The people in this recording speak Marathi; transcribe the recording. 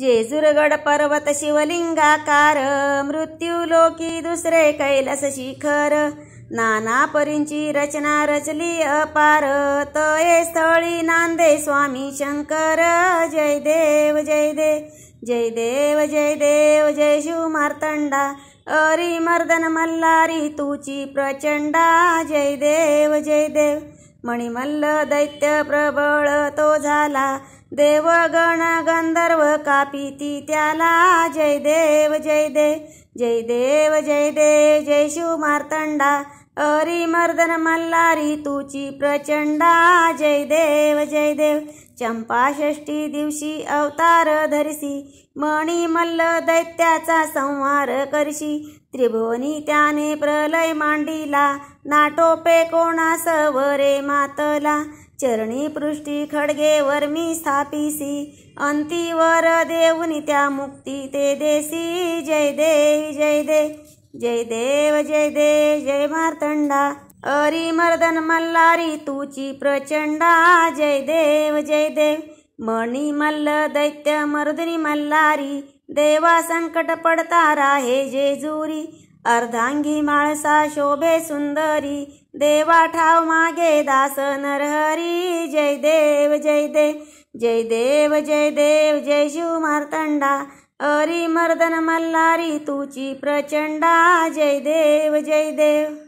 जेजुरगड पर्वत शिवलिंगाकार मृत्यू लोकी दुसरे कैलस शिखर नाना परींची रचना रचली अपार तये स्थळी नांदे स्वामी शंकर जय देव जय देव जय देव जय देव जय शिव मार्तंडा अरी मर्दन मल्लारी तुची प्रचंडा जय देव जय देव मणिमल्ल दैत्य प्रबळ तो झाला देवगण गंधर्व पीती त्याला जय देव जय दे जय देव जय दे जय शिव मार्तंडा अरी मर्दन मल्लारी तुची प्रचंडा जय देव जय देव चंपा षष्टी दिवशी अवतार धरसी मणी मल्ल दैत्याचा संहार करशी त्रिभुवनी त्याने प्रलय मांडीला नाटोपे कोणास वरे मातला चरणी पृष्टी वर मी स्थापिसी अंतीवर देऊनी त्या मुक्ती ते देसी जय देव जय देव जय देव जय देव जय मार्तंडा अरी मर्दन मल्लारी तुची प्रचंडा जय देव जय देव मणी मल्ल दैत्य मर्दनी मल्लारी देवा संकट पडता राहे जेजुरी अर्धांगी माळसा शोभे सुंदरी देवा ठाव मागे दास नरहरी जय देव जय देव जय देव जय देव जय शिव मार्तंडा अरी मर्दन मल्लारी तुची प्रचंडा जय देव जय देव